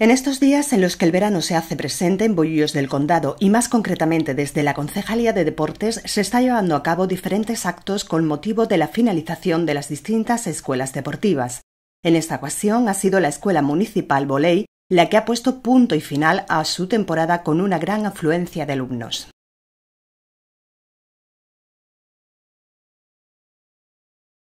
En estos días en los que el verano se hace presente en Bollillos del Condado y más concretamente desde la Concejalía de Deportes se está llevando a cabo diferentes actos con motivo de la finalización de las distintas escuelas deportivas. En esta ocasión ha sido la Escuela Municipal Boley la que ha puesto punto y final a su temporada con una gran afluencia de alumnos.